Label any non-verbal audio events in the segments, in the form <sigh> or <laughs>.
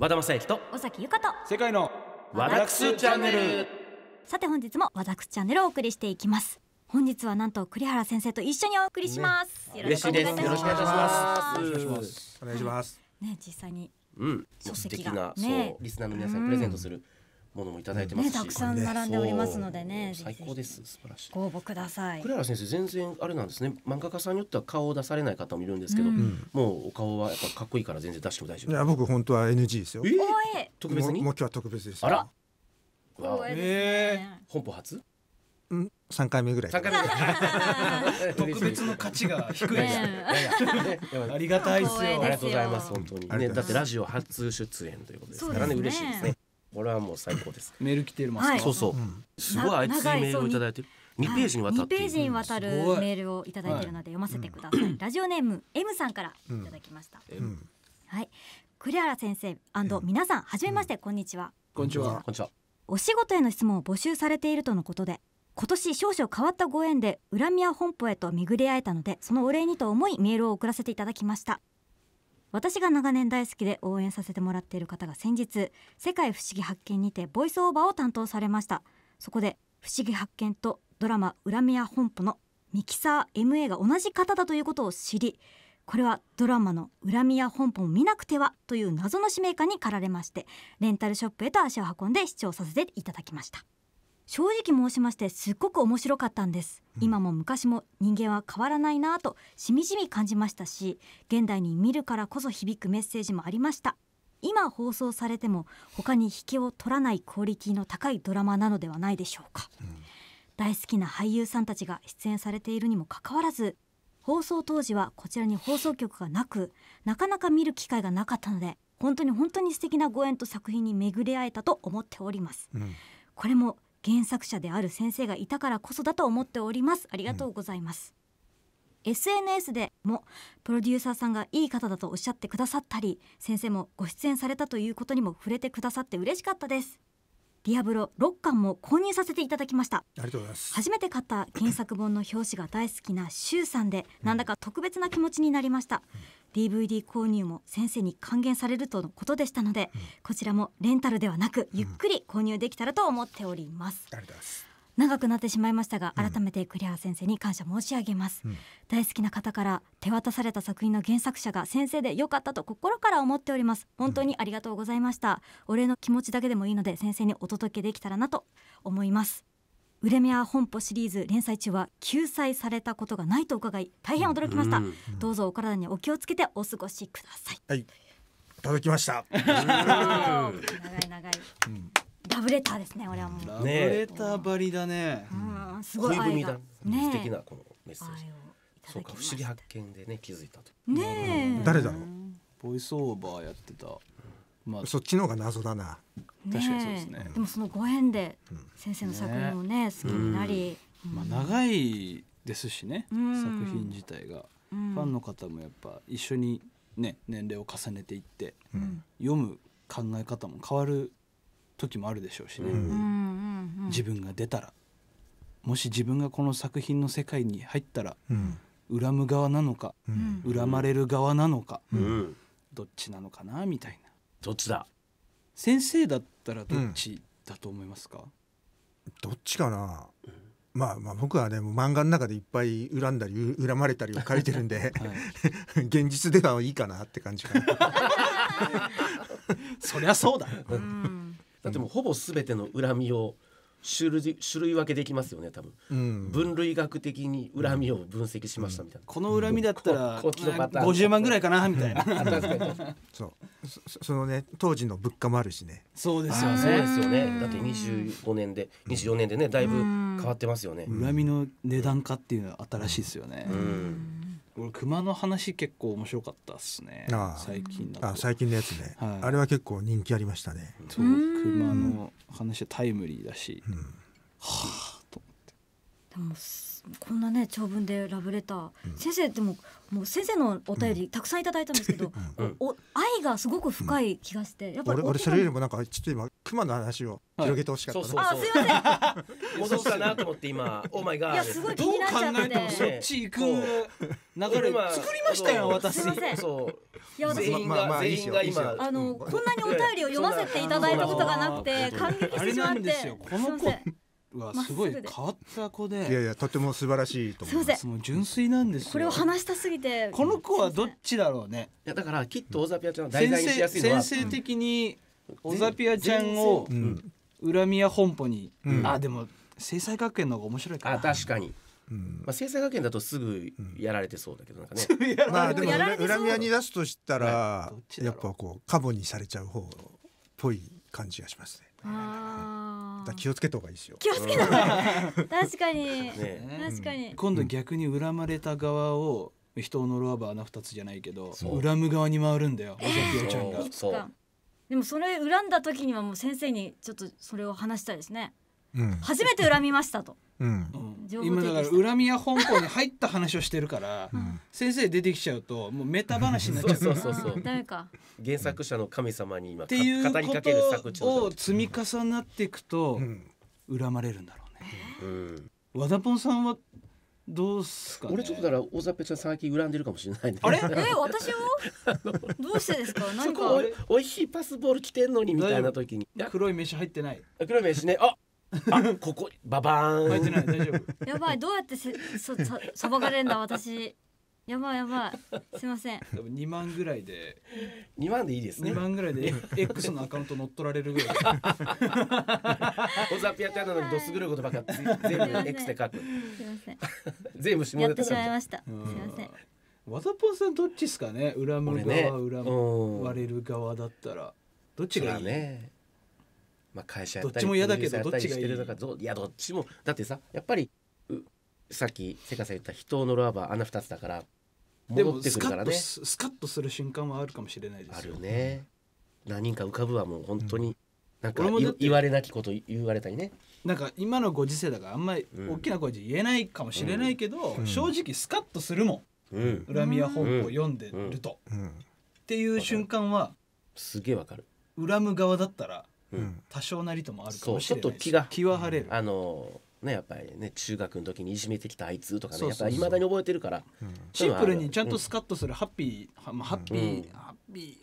和田正幸と尾崎由香と世界の和ダくすチャンネルさて本日も和ダくすチャンネルをお送りしていきます本日はなんと栗原先生と一緒にお送りします、ね、よろしくお願いしますよろしくお願いしますお願いします、はい、ね実際にうん、書籍が、ね、リスナーの皆さんにプレゼントする、うんものもいただいてますね、たくさん並んでおりますのでね最高です素晴らしいご応募くださいクララ先生全然あれなんですね漫画家さんによっては顔を出されない方もいるんですけど、うん、もうお顔はやっぱかっこいいから全然出しても大丈夫いや僕本当は NG ですよ、えー、特別にもう今日は特別ですあらわえー、本舗初うん三回目ぐらい。らい <laughs> 特別の価値が低いですね。ありがたいですよ。ありがとうございます本当に。ねだってラジオ初出演ということですからね嬉しいですね。これはもう最高です。メール来てるますはいそうそう、すごいあいメールをいただいてる。二ページにわたって。はい、ページにわたるメールをいただいてるので読ませてください。ラジオネーム M さんからいただきました。うんはい、栗原先生皆さんはじめましてこんにちは。こんにちは。こんにちは。お仕事への質問を募集されているとのことで。今年少々変わったご縁で浦宮本舗へと巡り会えたのでそのお礼にと思いメールを送らせていただきました私が長年大好きで応援させてもらっている方が先日「世界不思議発見」にてボイスオーバーを担当されましたそこで「不思議発見」とドラマ「恨みや本舗」のミキサー MA が同じ方だということを知りこれはドラマの「恨みや本舗」を見なくてはという謎の使命感に駆られましてレンタルショップへと足を運んで視聴させていただきました。正直申しましてすっごく面白かったんです、今も昔も人間は変わらないなぁとしみじみ感じましたし現代に見るからこそ響くメッセージもありました今放送されても他に引けを取らないクオリティの高いドラマなのではないでしょうか、うん、大好きな俳優さんたちが出演されているにもかかわらず放送当時はこちらに放送局がなくなかなか見る機会がなかったので本当に本当に素敵なご縁と作品に巡り合えたと思っております、うん、これも原作者である先生がいたからこそだと思っておりますありがとうございます、うん、SNS でもプロデューサーさんがいい方だとおっしゃってくださったり先生もご出演されたということにも触れてくださって嬉しかったですディアブロ六巻も購入させていただきましたありがとうございます初めて買った原作本の表紙が大好きなシュウさんで、なんだか特別な気持ちになりました、うん、DVD 購入も先生に還元されるとのことでしたので、うん、こちらもレンタルではなくゆっくり購入できたらと思っております、ありがとうございます長くなってしまいましたが改めてクレア先生に感謝申し上げます、うん、大好きな方から手渡された作品の原作者が先生で良かったと心から思っております本当にありがとうございました、うん、お礼の気持ちだけでもいいので先生にお届けできたらなと思いますウレミア本舗シリーズ連載中は救済されたことがないと伺い大変驚きました、うん、どうぞお体にお気をつけてお過ごしください、はい、届きました <laughs> 長い長い、うんラブレターですね俺はもうラブレターばりだね、うん、すごい恋文ね、素敵なこのメッセージそうか不思議発見でね気づいたとね誰だろうボイスオーバーやってたまあ、そっちの方が謎だな、ね、確かにそうですねでもそのご縁で先生の作品もね、ね、好きになり、まあ、長いですしね、作品自体が、ファンの方もやっぱ一緒にね年齢を重ねていって、読む考え方も変わる時もあるでしょうしね、自分が出たらもし自分がこの作品の世界に入ったら、恨む側なのか、恨まれる側なのか、どっちなのかなみたいなどっちだ先生だったらどっちだと思いますか、どっちかな、まあ、まあ僕はね漫画の中でいっぱい恨んだり恨まれたりを書いてるんではい、<laughs> 現実ではいいかなって感じかな <laughs> そりゃそうだ、うんだってもうほぼ全ての恨みを種類種類分けできますよね多分、うん、分類学的に恨みを分析しましたみたいな、うん、この恨みだったら、うん、50万ぐらいかなみたいな <laughs> <laughs> そうそのね当時の物価もあるしねそうですよねそうですよねだって25年で24年でねだいぶ変わってますよね、恨みの値段化っていうのは新しいですよね、うん俺熊の話結構面白かったっすね最近あ最近のやつね、はい、あれは結構人気ありましたねそう熊の話はタイムリーだし、うん、はあと思ってでもこんなね長文でラブレター、うん、先生でももう先生のお便りたくさんいただいたんですけど、うん、お愛がすごく深い気がして、やっぱり俺それよりもなんかちょっと今熊の話を広げてほしかった、はい、あすいません <laughs> 戻すかなと思って今オーマイガーいやすごい気になっちゃってそっち行く流れ作りましたよ私。そういや全員が、全員が今あの、こんなにお便りを読ませていただいたことがなくて感激してしまって。この子はすごい変わった子でいやいやとても素晴らしいと思いますもう純粋なんですこれを話したすぎてこの子はどっちだろうねいやだからきっとオザピアちゃん先生先生的にオザピアちゃんを恨みや本舗に、あでも制裁学園の方が面白いかなあ確かにまあ、制裁学園だとすぐやられてそうだけどなんかね、まあでも恨み屋に出すとしたら、やっぱこうカボにされちゃう方っぽい感じがしますね。あだ気をつけた方がいいですよ。気をつけた方がいい。<laughs> 確かに、ね、確かに。今度逆に恨まれた側を人を呪わば穴二つじゃないけど、恨む側に回るんだよ。おじちゃんが。そうでもそれ恨んだ時にはもう先生にちょっとそれを話したいですね。うん、初めて恨みましたと。うん今だから恨みや本校に入った話をしてるから、先生出てきちゃうともうメタ話になっちゃう、そうそうそう誰か原作者の神様に今っていうことを積み重なっていくと、恨まれるんだろうね、うん、和田ポンさんはどうすか、俺ちょっとだから大沢ちゃん最近恨んでるかもしれないあれえ私もどうしてですかん <laughs> かおいしいパスボール来てんのにみたいな時に黒い飯入ってない黒い飯ねああここババーン。入ってない大丈夫。やばいどうやってせそそさばかれんだ私。やばいやばい。すみません。多分二万ぐらいで二万でいいですね2。万ぐらいで X のアカウント乗っ取られるぐらいでオザピアってあのにどすぐることばっか全部 X で書く。すみません。全部下やってしまいました。すみません。わざぽんさんどっちですかね恨む俺側、恨まれる側だったらどっちがいい、ね。まあ、会社やったりどっちも嫌だけどどっちがいいいどっちもだってさやっぱりさっきせかさん言った人のラバー穴二つだから戻ってくるからねスカッとする瞬間はあるかもしれないですあるね何人か浮かぶはもう本当に、なんか言われなきこと言われたりねなんか今のご時世だからあんまり大きな声で言えないかもしれないけど、うん、正直スカッとするもん、うん、恨みや本を読んでると、うん、っていう瞬間はすげえわかる恨む側だったら多少なりともあるかもしれないちょっと気が気は晴れる、あのね、やっぱりね中学の時にいじめてきたあいつとかねやっぱいまだに覚えてるからシンプルにちゃんとスカッとするハッピー、まあ、ハッピー、ハッピ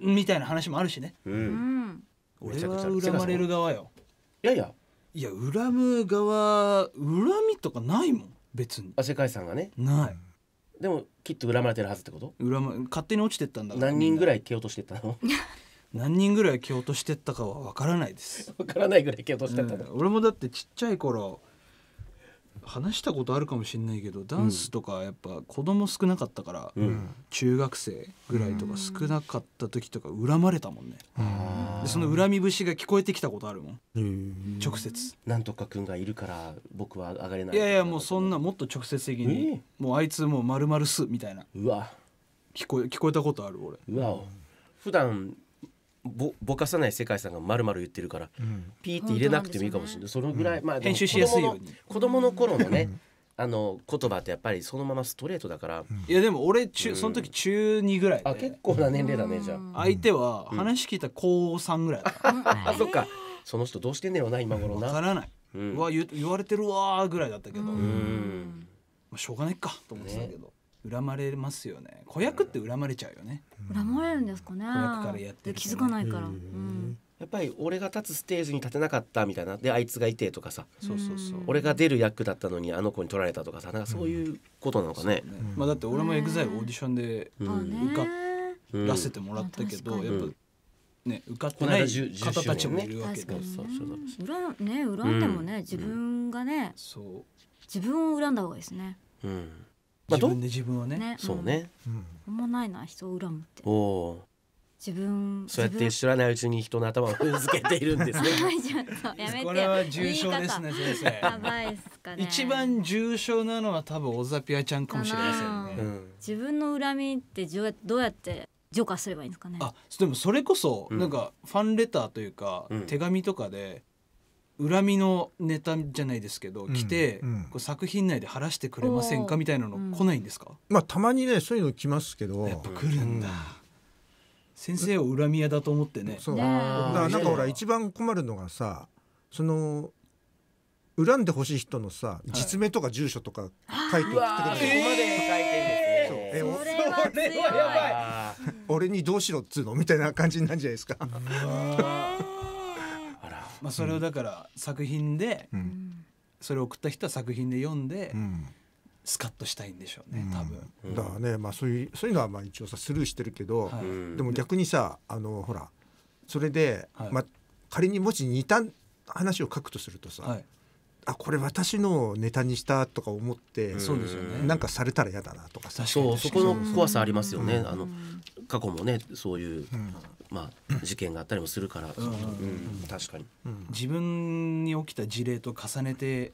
ーみたいな話もあるしね、うん、俺は恨まれる側よいやいやいや恨む側恨みとかないもん別にあ世界さんがねないでもきっと恨まれてるはずってこと恨ま勝手に落ちてったんだ何人ぐらい蹴落としてったの何人ぐらい蹴落としてったかは分からないです <laughs> 分からないぐらい蹴落としてった、うん、俺もだってちっちゃい頃話したことあるかもしれないけどダンスとかやっぱ子供少なかったから、うん、中学生ぐらいとか少なかった時とか恨まれたもんね、うん、その恨み節が聞こえてきたことあるもん、うん、直接なんとか君がいるから僕は上がれないいやいやもうそんなもっと直接的に、もうあいつもうまるすみたいなうわ聞こえ聞こえたことある俺うわ普段ぼぼかさない世界さんがまるまる言ってるから、うん、ピーって入れなくてもいいかもしれない、うそのぐらい、まあ編集しやすいように子供の頃のね、あの言葉ってやっぱりそのままストレートだから、いやでも俺中、その時中2ぐらいあ結構な年齢だねじゃあ相手は話聞いた高3ぐらい、あそっかその人どうしてんねろな今頃な分からない、うん、うわ言言われてるわぐらいだったけどまあ、しょうがないかと思ってたけど、ね恨まれますよね子役って恨まれちゃうよね、恨まれるんですかね子役からやってる、ね、気づかないから、うん、やっぱり俺が立つステージに立てなかったみたいなであいつがいてとかさそうそうそう俺が出る役だったのにあの子に取られたとかさなんかそういうことなのかねうんね、まあ、だって俺もエグザイルオーディションで受からせてもらったけど、やっぱね、受かってない方たちもいるわけで、ね、恨ね恨んでもね、自分がね、そう自分を恨んだ方がいいですね。うんまあ、自分で自分をねねそうね、うん、あんまないな人を恨むっておお自分そうやって知らないうちに人の頭を踏づけているんですね <laughs> やめこれは重症ですね先生やばいっすかね一番重症なのは多分オザピアちゃんかもしれませんね、うん、自分の恨みってじょどうやって除化すればいいんですかねあでもそれこそ、なんかファンレターというか、手紙とかで恨みのネタじゃないですけど、来て、うんうん、こう作品内で晴らしてくれませんかみたいなの来ないんですか、まあたまにねそういうの来ますけどやっぱ来るんだ、先生を恨み屋だと思ってねそうだからなんかほら一番困るのがさその恨んでほしい人のさ、実名とか住所とか書いて送ってくそこまでいるえそれはい俺にどうしろっつうのみたいな感じなんじゃないですかまあ、それをだから作品で、それを送った人は作品で読んで、スカッとしたいんでしょうね多分、うん、だからね、まあ、そういうそういうのはまあ一応さスルーしてるけど、はい、でも逆にさあのほらそれで、はい、まあ、仮にもし似た話を書くとするとさ、はい、あこれ私のネタにしたとか思ってそうですよ、ね、なんかされたら嫌だなとかさそうそこの怖さありますよね、うん、あの過去もねそういうまあ、事件があったりもするから、うんうん、確かに、自分に起きた事例と重ねてっ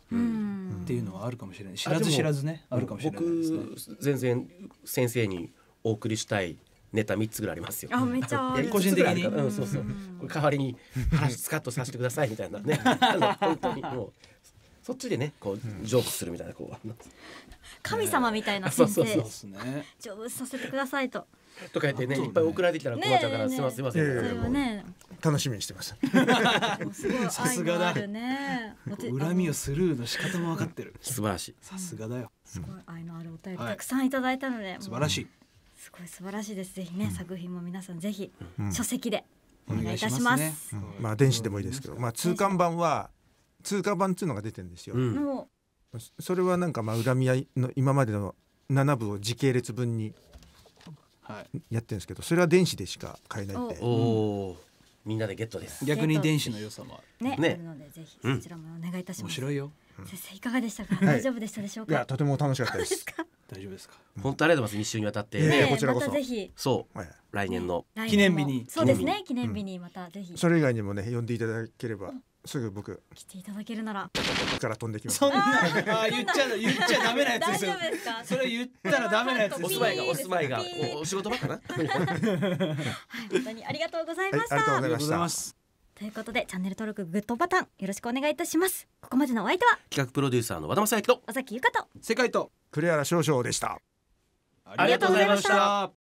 ていうのはあるかもしれない知らず知らずねあるかもしれない、ね、僕全然先生にお送りしたいネタ三つぐらいありますよ。あ、めっちゃ。個人的に、うん、そうそう。代わりに話スカッとさせてくださいみたいなね。<laughs> 本当にもうそっちでねこうジョークするみたいなこう、神様みたいなそうそうそう成仏させてくださいと。とか言ってね、いっぱい送られてきたら困っちゃうから、ね、すみませんすみません、え楽しみにしてますさすがだ恨みをスルーの仕方も分かってる素晴らしいさすがだよすごい愛のあるお便り、たくさんいただいたので素晴らしいすごい素晴らしいですぜひね、作品も皆さんぜひ、書籍でお願いいたします、まあ電子でもいいですけどまあ通関版は通貨版っていうのが出てるんですよ、うん、それはなんかまあ恨み合いの今までの7部を時系列分にやってるんですけどそれは電子でしか買えないんで、うん、みんなでゲットです逆に電子の良さもあるねねのでぜひそちらもお願いいたします、うん、面白いよ先生いかがでしたか、はい、大丈夫でしたでしょうかいやとても楽しかったです大丈夫ですか、うん、本当ありがとうございます一週にわたって、ね、こちらこそ、ま、ぜひそう、はい、来年の記念日にそうですね記念日にまたぜひそれ以外にもね呼んでいただければすぐ僕来ていただけるならから飛んできますそんなあ言っちゃ言っちゃダメなやつですよそれ言ったらダメなやつですお住まいがお住まいがお仕事場かなはい本当にありがとうございました、はい、ありがとうございますということでチャンネル登録グッドボタンよろしくお願いいたしますここまでのお相手は企画プロデューサーの和田正幸と尾崎由香と世界と栗原少々でしたありがとうございました